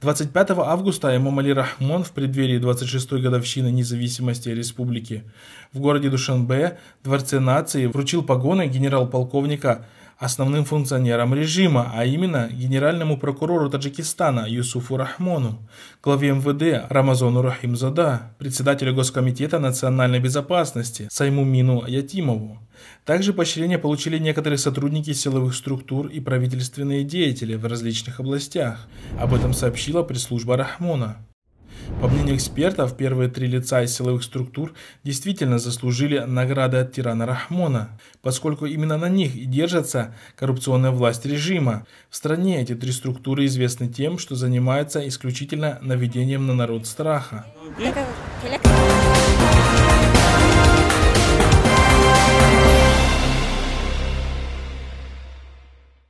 25 августа Эмомали Рахмон в преддверии 26-й годовщины независимости республики в городе Душанбе, Дворце нации, вручил погоны генерал-полковника основным функционерам режима, а именно генеральному прокурору Таджикистана Юсуфу Рахмону, главе МВД Рамазону Рахимзада, председателю Госкомитета национальной безопасности Саймумину Ятимову. Также поощрение получили некоторые сотрудники силовых структур и правительственные деятели в различных областях. Об этом сообщила пресс-служба Рахмона. По мнению экспертов, первые три лица из силовых структур действительно заслужили награды от тирана Рахмона, поскольку именно на них и держится коррупционная власть режима. В стране эти три структуры известны тем, что занимаются исключительно наведением на народ страха.